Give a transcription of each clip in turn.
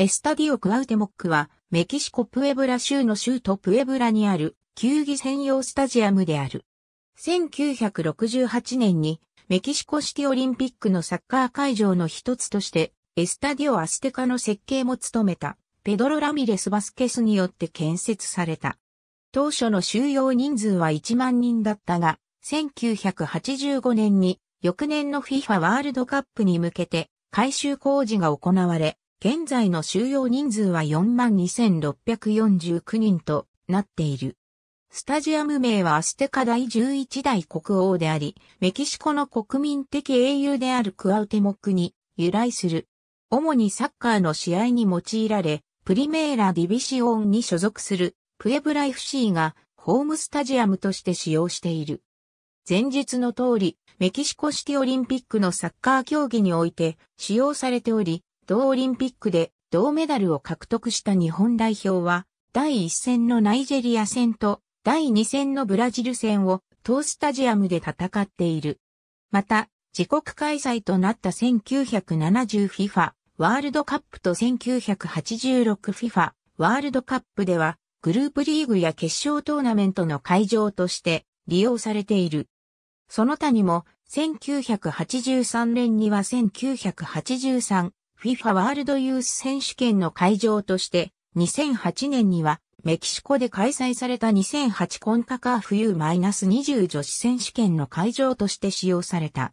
エスタディオ・クアウテモックは、メキシコ・プエブラ州の州都プエブラにある、球技専用スタジアムである。1968年に、メキシコシティオリンピックのサッカー会場の一つとして、エスタディオ・アステカの設計も務めた、ペドロ・ラミレス・バスケスによって建設された。当初の収容人数は1万人だったが、1985年に翌年の FIFA ワールドカップに向けて改修工事が行われ、現在の収容人数は42,649人となっている。スタジアム名はアステカ第11代国王であり、メキシコの国民的英雄であるクアウテモックに由来する。主にサッカーの試合に用いられ、プリメーラディビシオンに所属するプエブライフシーがホームスタジアムとして使用している。前日の通り、メキシコシティオリンピックのサッカー競技において使用されており、同オリンピックで銅メダルを獲得した日本代表は、第1戦のナイジェリア戦と第2戦のブラジル戦を当スタジアムで戦っている。また、自国開催となった 1970FIFA ワールドカップと 1986FIFA ワールドカップでは、グループリーグや決勝トーナメントの会場として利用されている。その他にも、1983年には1983 FIFA ワールドユース選手権の会場として、2008年にはメキシコで開催された2008コンカカー冬 -20 女子選手権の会場として使用された。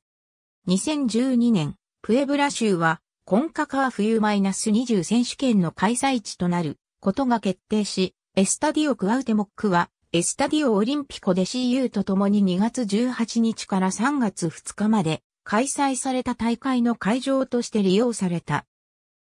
2012年、プエブラ州はコンカカー冬 -20 選手権の開催地となることが決定し、エスタディオクアウテモックはエスタディオオリンピコで CU と共に2月18日から3月2日まで開催された大会の会場として利用された。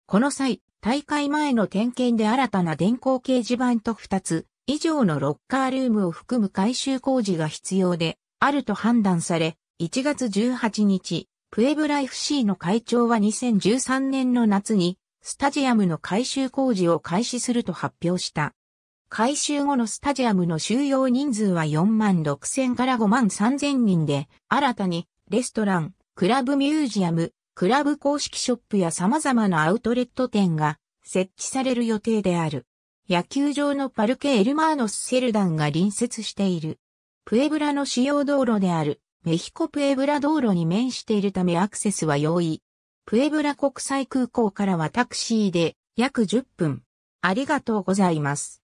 この際、大会前の点検で新たな電光掲示板と2つ以上のロッカールームを含む改修工事が必要であると判断され、1月18日、プエブラ FC の会長は2013年の夏にスタジアムの改修工事を開始すると発表した。改修後のスタジアムの収容人数は4万6千から5万3千人で、新たにレストラン、クラブミュージアム、クラブ公式ショップや様々なアウトレット店が設置される予定である。野球場のパルケ・エルマーノス・セルダンが隣接している。プエブラの主要道路である、メヒコ・プエブラ道路に面しているためアクセスは容易。プエブラ国際空港からはタクシーで約10分。ありがとうございます。